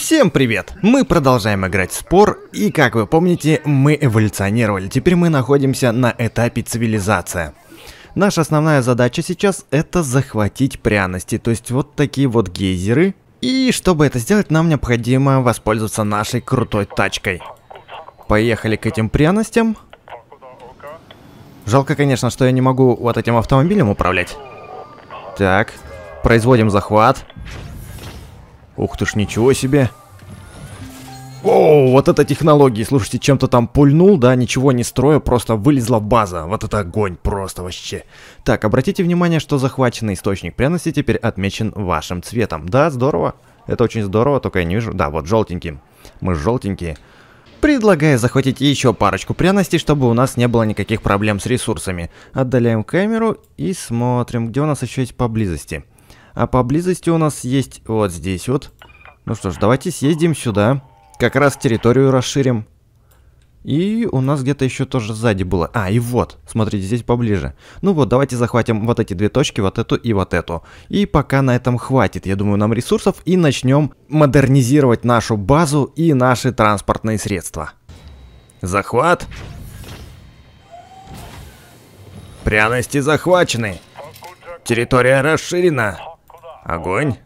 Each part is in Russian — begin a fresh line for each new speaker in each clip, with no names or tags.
Всем привет! Мы продолжаем играть в спор, и как вы помните, мы эволюционировали. Теперь мы находимся на этапе цивилизация. Наша основная задача сейчас это захватить пряности, то есть вот такие вот гейзеры. И чтобы это сделать, нам необходимо воспользоваться нашей крутой тачкой. Поехали к этим пряностям. Жалко, конечно, что я не могу вот этим автомобилем управлять. Так, производим захват. Захват. Ух ты ж, ничего себе. О, вот это технологии. Слушайте, чем-то там пульнул, да, ничего не строя, просто вылезла база. Вот это огонь просто вообще. Так, обратите внимание, что захваченный источник пряности теперь отмечен вашим цветом. Да, здорово. Это очень здорово, только я не вижу. Да, вот желтенький. Мы желтенькие. Предлагаю захватить еще парочку пряностей, чтобы у нас не было никаких проблем с ресурсами. Отдаляем камеру и смотрим, где у нас еще есть поблизости. А поблизости у нас есть вот здесь вот. Ну что ж, давайте съездим сюда. Как раз территорию расширим. И у нас где-то еще тоже сзади было. А, и вот, смотрите, здесь поближе. Ну вот, давайте захватим вот эти две точки, вот эту и вот эту. И пока на этом хватит, я думаю, нам ресурсов. И начнем модернизировать нашу базу и наши транспортные средства. Захват. Пряности захвачены. Территория расширена. Огонь.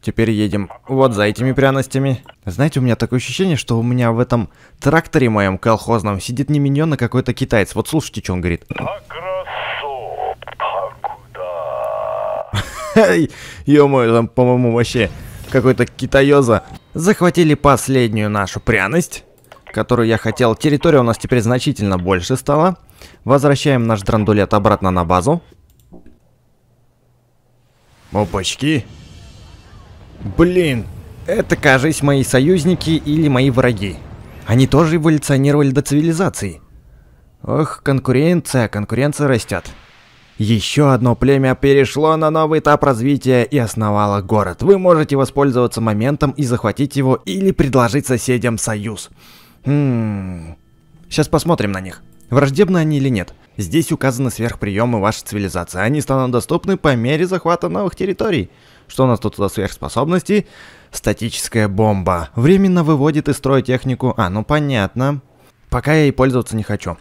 Теперь едем вот за этими пряностями. Знаете, у меня такое ощущение, что у меня в этом тракторе моем колхозном сидит не миньон, а какой-то китаец. Вот слушайте, что он говорит. А ё-моё, там, по-моему, вообще какой-то китаёза. Захватили последнюю нашу пряность, которую я хотел. Территория у нас теперь значительно больше стала. Возвращаем наш драндулет обратно на базу. Опачки. Блин, это, кажись, мои союзники или мои враги. Они тоже эволюционировали до цивилизации. Ох, конкуренция, конкуренция растет. Еще одно племя перешло на новый этап развития и основало город. Вы можете воспользоваться моментом и захватить его или предложить соседям союз. Хм. Сейчас посмотрим на них враждебны они или нет. Здесь указаны сверхприемы вашей цивилизации, они станут доступны по мере захвата новых территорий. Что у нас тут за сверхспособности? Статическая бомба. Временно выводит из строя технику. А, ну понятно. Пока я ей пользоваться не хочу.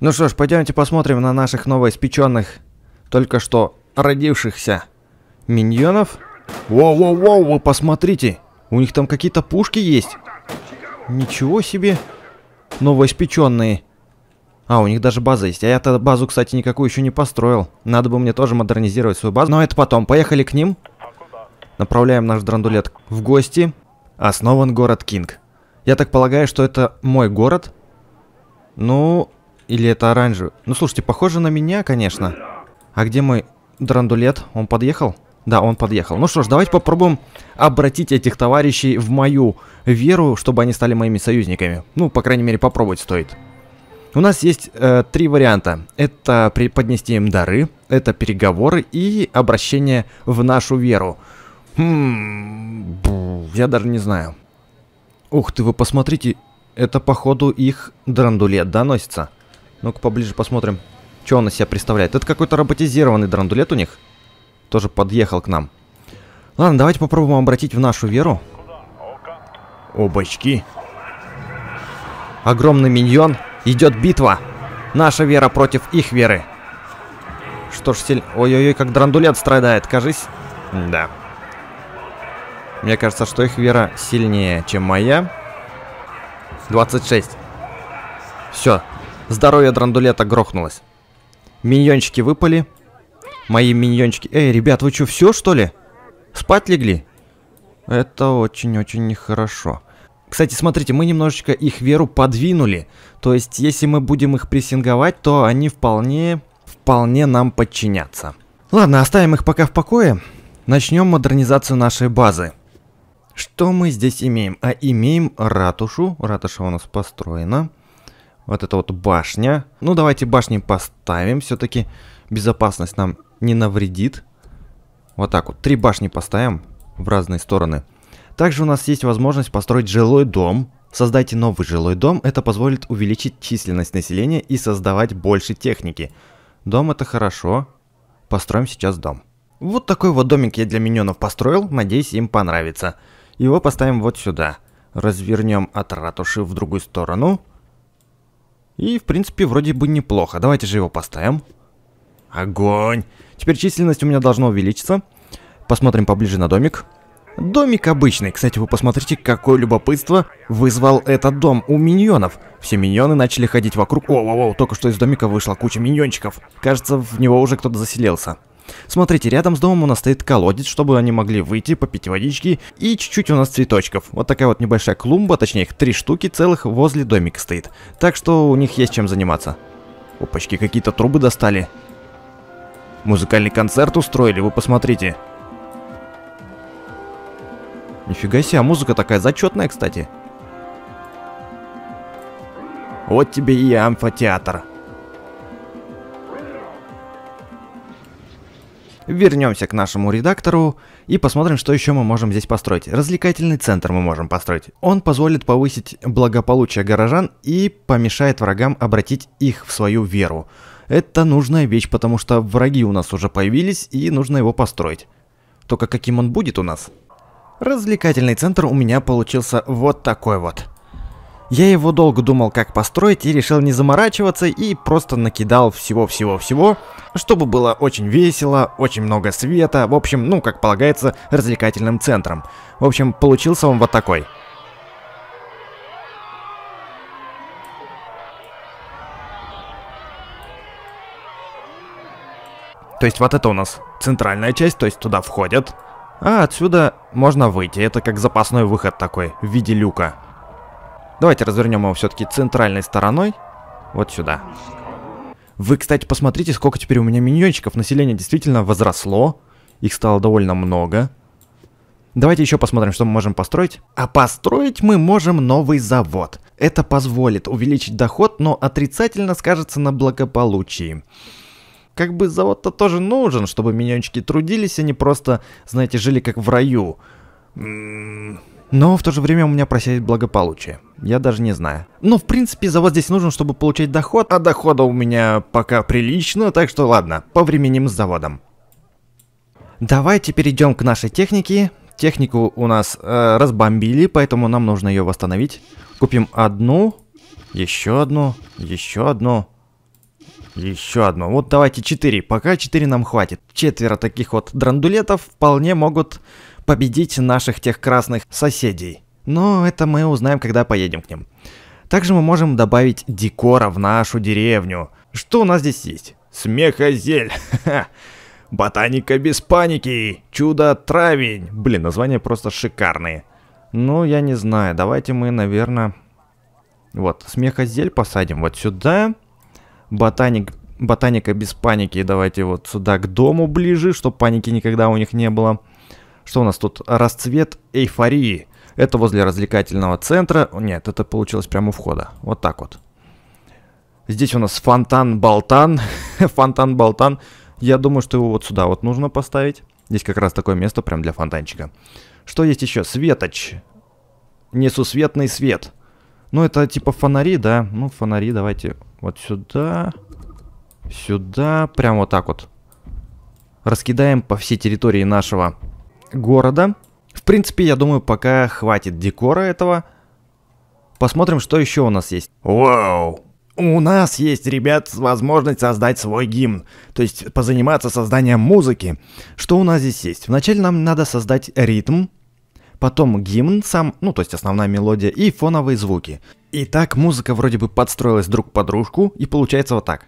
Ну что ж, пойдемте посмотрим на наших новоиспеченных, только что родившихся миньонов. Воу-воу-воу, вы посмотрите. У них там какие-то пушки есть. Ничего себе. Новоиспеченные. А, у них даже база есть. А я-то базу, кстати, никакую еще не построил. Надо бы мне тоже модернизировать свою базу. Но это потом. Поехали к ним. Направляем наш драндулет в гости. Основан город Кинг. Я так полагаю, что это мой город. Ну, или это оранжевый. Ну, слушайте, похоже на меня, конечно. А где мой драндулет? Он подъехал? Да, он подъехал. Ну что ж, давайте попробуем обратить этих товарищей в мою веру, чтобы они стали моими союзниками. Ну, по крайней мере, попробовать стоит. У нас есть э, три варианта. Это преподнести им дары, это переговоры и обращение в нашу веру. Хм, бу, я даже не знаю. Ух ты, вы посмотрите, это походу их драндулет доносится. Ну-ка поближе посмотрим, что он из себя представляет. Это какой-то роботизированный драндулет у них. Тоже подъехал к нам. Ладно, давайте попробуем обратить в нашу веру. О, бачки. Огромный миньон. Идет битва. Наша вера против их веры. Что ж, сильно... Ой-ой-ой, как драндулет страдает, кажись. Да. Мне кажется, что их вера сильнее, чем моя. 26. Все. Здоровье драндулета грохнулось. Миньончики выпали. Мои миньончики... Эй, ребят, вы что, все, что ли? Спать легли? Это очень-очень нехорошо. Кстати, смотрите, мы немножечко их веру подвинули. То есть, если мы будем их прессинговать, то они вполне, вполне нам подчинятся. Ладно, оставим их пока в покое. Начнем модернизацию нашей базы. Что мы здесь имеем? А имеем ратушу. Ратуша у нас построена. Вот это вот башня. Ну, давайте башни поставим. Все-таки безопасность нам не навредит. Вот так вот. Три башни поставим в разные стороны. Также у нас есть возможность построить жилой дом. Создайте новый жилой дом, это позволит увеличить численность населения и создавать больше техники. Дом это хорошо. Построим сейчас дом. Вот такой вот домик я для миньонов построил, надеюсь им понравится. Его поставим вот сюда. Развернем от ратуши в другую сторону. И в принципе вроде бы неплохо, давайте же его поставим. Огонь! Теперь численность у меня должна увеличиться. Посмотрим поближе на домик. Домик обычный, кстати, вы посмотрите, какое любопытство вызвал этот дом у миньонов. Все миньоны начали ходить вокруг. О-о-о, только что из домика вышла куча миньончиков. Кажется, в него уже кто-то заселился. Смотрите, рядом с домом у нас стоит колодец, чтобы они могли выйти, попить водички. И чуть-чуть у нас цветочков. Вот такая вот небольшая клумба, точнее их три штуки целых возле домика стоит. Так что у них есть чем заниматься. Опачки, какие-то трубы достали. Музыкальный концерт устроили, вы посмотрите. Нифига себе, а музыка такая зачетная, кстати. Вот тебе и амфотеатр. Вернемся к нашему редактору и посмотрим, что еще мы можем здесь построить. Развлекательный центр мы можем построить. Он позволит повысить благополучие горожан и помешает врагам обратить их в свою веру. Это нужная вещь, потому что враги у нас уже появились и нужно его построить. Только каким он будет у нас? Развлекательный центр у меня получился вот такой вот. Я его долго думал, как построить, и решил не заморачиваться, и просто накидал всего-всего-всего, чтобы было очень весело, очень много света, в общем, ну, как полагается, развлекательным центром. В общем, получился он вот такой. То есть вот это у нас центральная часть, то есть туда входят, а отсюда можно выйти, это как запасной выход такой, в виде люка. Давайте развернем его все-таки центральной стороной, вот сюда. Вы, кстати, посмотрите, сколько теперь у меня миньончиков. Население действительно возросло. Их стало довольно много. Давайте еще посмотрим, что мы можем построить. А построить мы можем новый завод. Это позволит увеличить доход, но отрицательно скажется на благополучии. Как бы завод-то тоже нужен, чтобы миньончики трудились, а не просто, знаете, жили как в раю. Но в то же время у меня просеет благополучие. Я даже не знаю. Но в принципе завод здесь нужен, чтобы получать доход, а дохода у меня пока прилично, так что ладно, повременим с заводом. Давайте перейдем к нашей технике. Технику у нас э, разбомбили, поэтому нам нужно ее восстановить. Купим одну, еще одну, еще одну. Еще одно. Вот давайте четыре. Пока четыре нам хватит. Четверо таких вот драндулетов вполне могут победить наших тех красных соседей. Но это мы узнаем, когда поедем к ним. Также мы можем добавить декора в нашу деревню. Что у нас здесь есть? Смехозель. Ботаника без паники. Чудо-травень. Блин, названия просто шикарные. Ну, я не знаю. Давайте мы, наверное... Вот, смехозель посадим вот сюда. Сюда ботаник, ботаника без паники. Давайте вот сюда к дому ближе, чтобы паники никогда у них не было. Что у нас тут? Расцвет эйфории. Это возле развлекательного центра. Нет, это получилось прямо у входа. Вот так вот. Здесь у нас фонтан-болтан. фонтан-болтан. Я думаю, что его вот сюда вот нужно поставить. Здесь как раз такое место прям для фонтанчика. Что есть еще? Светоч. Несусветный свет. Ну, это типа фонари, да? Ну, фонари давайте вот сюда. Сюда. Прям вот так вот. Раскидаем по всей территории нашего города. В принципе, я думаю, пока хватит декора этого. Посмотрим, что еще у нас есть. Вау! У нас есть, ребят, возможность создать свой гимн, то есть позаниматься созданием музыки. Что у нас здесь есть? Вначале нам надо создать ритм, потом гимн сам, ну то есть основная мелодия и фоновые звуки. И так музыка вроде бы подстроилась друг под дружку и получается вот так.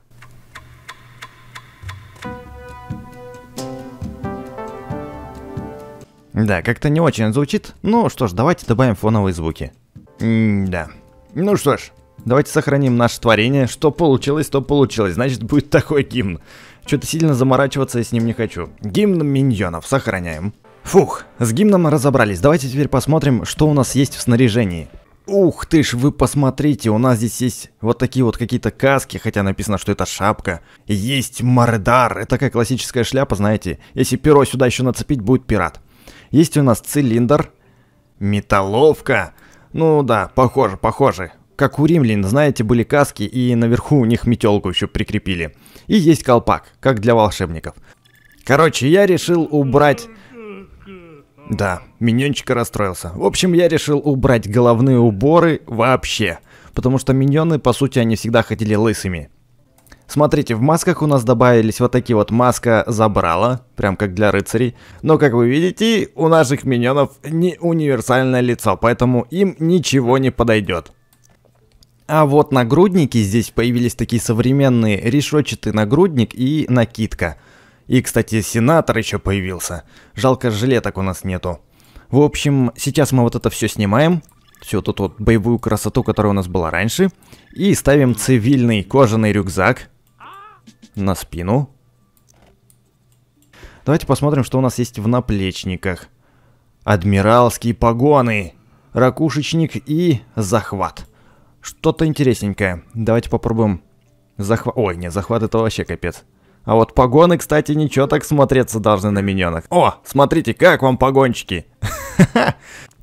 Да, как-то не очень звучит. Ну что ж, давайте добавим фоновые звуки. М да. Ну что ж, давайте сохраним наше творение. Что получилось, то получилось. Значит, будет такой гимн. Что-то сильно заморачиваться я с ним не хочу. Гимн миньонов сохраняем. Фух, с гимном разобрались. Давайте теперь посмотрим, что у нас есть в снаряжении. Ух ты ж, вы посмотрите, у нас здесь есть вот такие вот какие-то каски, хотя написано, что это шапка. Есть мордар, это такая классическая шляпа, знаете. Если перо сюда еще нацепить, будет пират. Есть у нас цилиндр, металловка. Ну да, похоже, похоже. Как у римлян, знаете, были каски, и наверху у них метелку еще прикрепили. И есть колпак, как для волшебников. Короче, я решил убрать да, миньончика расстроился. В общем, я решил убрать головные уборы вообще. Потому что миньоны, по сути, они всегда ходили лысыми. Смотрите, в масках у нас добавились вот такие вот маска забрала, прям как для рыцарей. Но, как вы видите, у наших миньонов не универсальное лицо, поэтому им ничего не подойдет. А вот нагрудники, здесь появились такие современные решетчатый нагрудник и накидка – и, кстати, сенатор еще появился. Жалко, жилеток у нас нету. В общем, сейчас мы вот это все снимаем. Всю тут вот боевую красоту, которая у нас была раньше. И ставим цивильный кожаный рюкзак на спину. Давайте посмотрим, что у нас есть в наплечниках. Адмиралские погоны, ракушечник и захват. Что-то интересненькое. Давайте попробуем захват... Ой, не, захват это вообще капец. А вот погоны, кстати, ничего так смотреться должны на миньонах. О, смотрите, как вам погончики!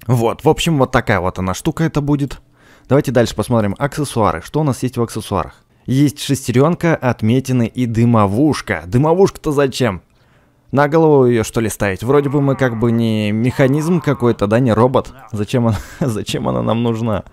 Вот, в общем, вот такая вот она штука это будет. Давайте дальше посмотрим аксессуары. Что у нас есть в аксессуарах? Есть шестеренка, отметины и дымовушка. Дымовушка-то зачем? На голову ее что ли ставить? Вроде бы мы как бы не механизм какой-то, да, не робот. Зачем она, зачем она нам нужна?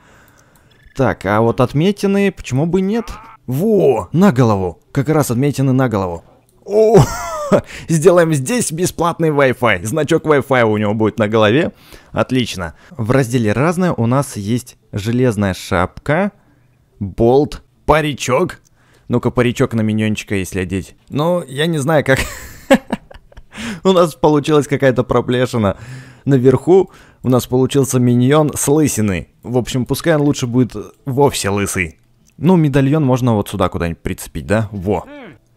Так, а вот отметины, почему бы нет? Нет. Во! На голову! Как раз отметины на голову. О! Сделаем здесь бесплатный Wi-Fi. Значок Wi-Fi у него будет на голове. Отлично. В разделе «Разное» у нас есть железная шапка, болт, паричок. Ну-ка, паричок на миньончика, если одеть. Ну, я не знаю, как... У нас получилась какая-то проплешина. Наверху у нас получился миньон с лысиной. В общем, пускай он лучше будет вовсе лысый. Ну, медальон можно вот сюда куда-нибудь прицепить, да? Во.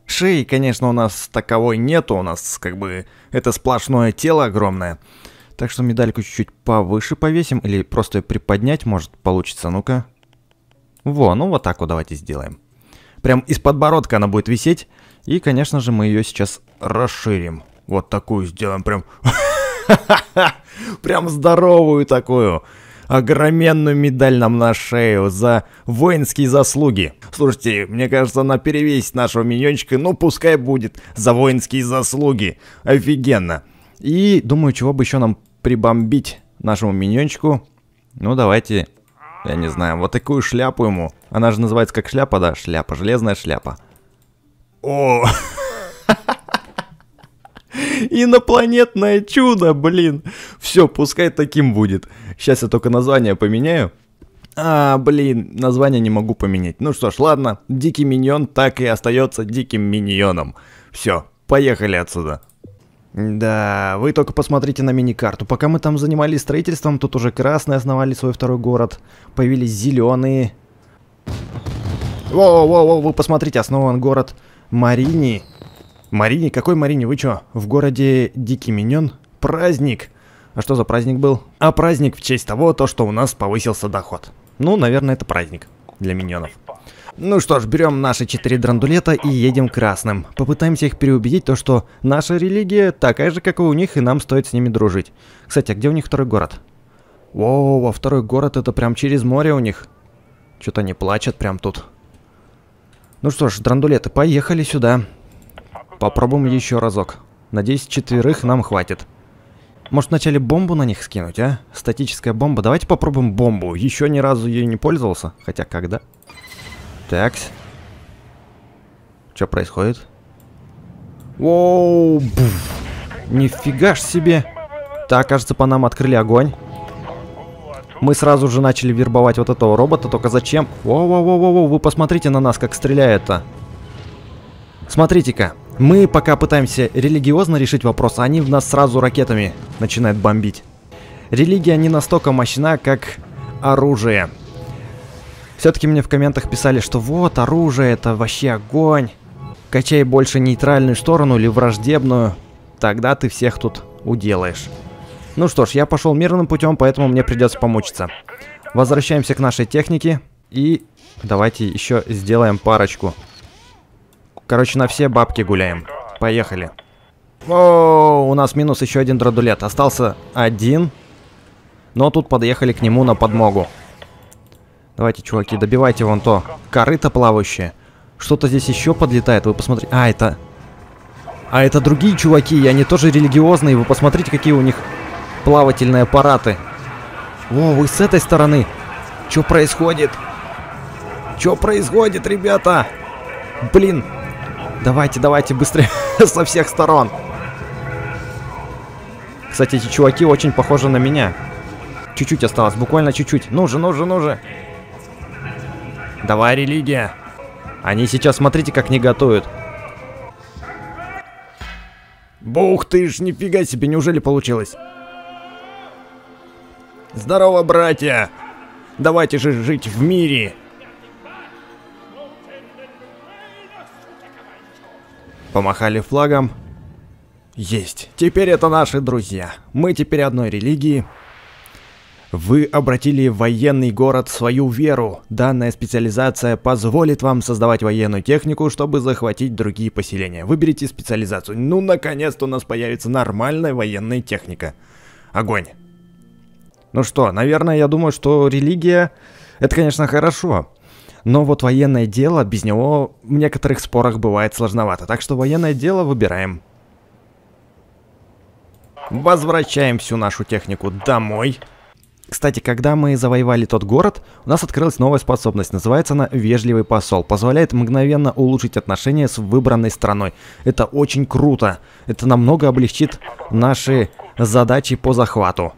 Шеи, конечно, у нас таковой нету, у нас как бы это сплошное тело огромное. Так что медальку чуть-чуть повыше повесим или просто приподнять может получится, ну-ка. Во, ну вот так вот давайте сделаем. Прям из подбородка она будет висеть. И, конечно же, мы ее сейчас расширим. Вот такую сделаем прям... Прям здоровую такую огроменную медаль нам на шею за воинские заслуги. Слушайте, мне кажется, она перевесит нашего миньончика, ну пускай будет, за воинские заслуги. Офигенно. И думаю, чего бы еще нам прибомбить нашему миньончику. Ну давайте, я не знаю, вот такую шляпу ему. Она же называется как шляпа, да? Шляпа, железная шляпа. О, Инопланетное чудо, блин. Все, пускай таким будет. Сейчас я только название поменяю. А, блин, название не могу поменять. Ну что ж, ладно, Дикий Миньон так и остается Диким Миньоном. Все, поехали отсюда. Да, вы только посмотрите на мини-карту. Пока мы там занимались строительством, тут уже красные основали свой второй город. Появились зеленые. Воу-воу-воу, вы посмотрите, основан город Марини. Марине? Какой Марине? Вы чё? В городе Дикий Миньон? Праздник! А что за праздник был? А праздник в честь того, то, что у нас повысился доход. Ну, наверное, это праздник для миньонов. Ну что ж, берем наши четыре драндулета и едем красным. Попытаемся их переубедить то, что наша религия такая же, как и у них, и нам стоит с ними дружить. Кстати, а где у них второй город? Воу, во а второй город это прям через море у них. Что-то они плачут прям тут. Ну что ж, драндулеты, поехали сюда. Попробуем еще разок. Надеюсь, четверых нам хватит. Может, вначале бомбу на них скинуть, а? Статическая бомба. Давайте попробуем бомбу. Еще ни разу ей не пользовался. Хотя когда? Так. Что происходит? Воу! Буф. Нифига ж себе! Так, кажется, по нам открыли огонь. Мы сразу же начали вербовать вот этого робота, только зачем? Воу-воу-воу-воу, вы посмотрите на нас, как стреляет-то. Смотрите-ка, мы пока пытаемся религиозно решить вопрос, а они в нас сразу ракетами начинают бомбить. Религия не настолько мощна, как оружие. Все-таки мне в комментах писали, что вот, оружие, это вообще огонь. Качай больше нейтральную сторону или враждебную, тогда ты всех тут уделаешь. Ну что ж, я пошел мирным путем, поэтому мне придется помучиться. Возвращаемся к нашей технике и давайте еще сделаем парочку. Короче, на все бабки гуляем. Поехали. О, у нас минус еще один дродулет. Остался один. Но тут подъехали к нему на подмогу. Давайте, чуваки, добивайте вон то. Корыто плавающее. Что-то здесь еще подлетает, вы посмотрите. А, это... А это другие чуваки, и они тоже религиозные. Вы посмотрите, какие у них плавательные аппараты. О, вы с этой стороны. Что происходит? Что происходит, ребята? Блин, Давайте, давайте, быстрее, со всех сторон. Кстати, эти чуваки очень похожи на меня. Чуть-чуть осталось, буквально чуть-чуть. Ну же, ну же, ну же. Давай, религия. Они сейчас, смотрите, как не готовят. Бух ты ж, нифига себе, неужели получилось? Здорово, братья! Давайте же жить в мире! Помахали флагом. Есть. Теперь это наши друзья. Мы теперь одной религии. Вы обратили в военный город свою веру. Данная специализация позволит вам создавать военную технику, чтобы захватить другие поселения. Выберите специализацию. Ну, наконец-то у нас появится нормальная военная техника. Огонь. Ну что, наверное, я думаю, что религия... Это, конечно, хорошо. Но вот военное дело, без него в некоторых спорах бывает сложновато. Так что военное дело выбираем. Возвращаем всю нашу технику домой. Кстати, когда мы завоевали тот город, у нас открылась новая способность, называется она «Вежливый посол». Позволяет мгновенно улучшить отношения с выбранной страной. Это очень круто. Это намного облегчит наши задачи по захвату.